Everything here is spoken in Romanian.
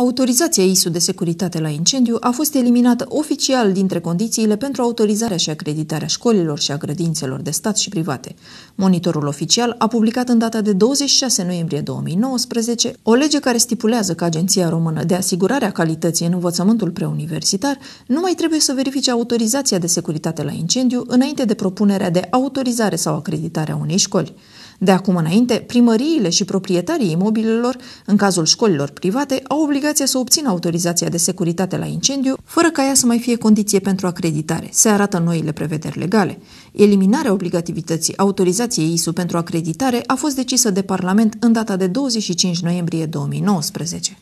Autorizația ISU de securitate la incendiu a fost eliminată oficial dintre condițiile pentru autorizarea și acreditarea școlilor și a grădințelor de stat și private. Monitorul oficial a publicat în data de 26 noiembrie 2019 o lege care stipulează că Agenția Română de Asigurare a Calității în Învățământul Preuniversitar nu mai trebuie să verifice autorizația de securitate la incendiu înainte de propunerea de autorizare sau acreditare a unei școli. De acum înainte, primăriile și proprietarii imobilelor, în cazul școlilor private, au obligația să obțină autorizația de securitate la incendiu, fără ca ea să mai fie condiție pentru acreditare, se arată noile prevederi legale. Eliminarea obligativității autorizației ISU pentru acreditare a fost decisă de Parlament în data de 25 noiembrie 2019.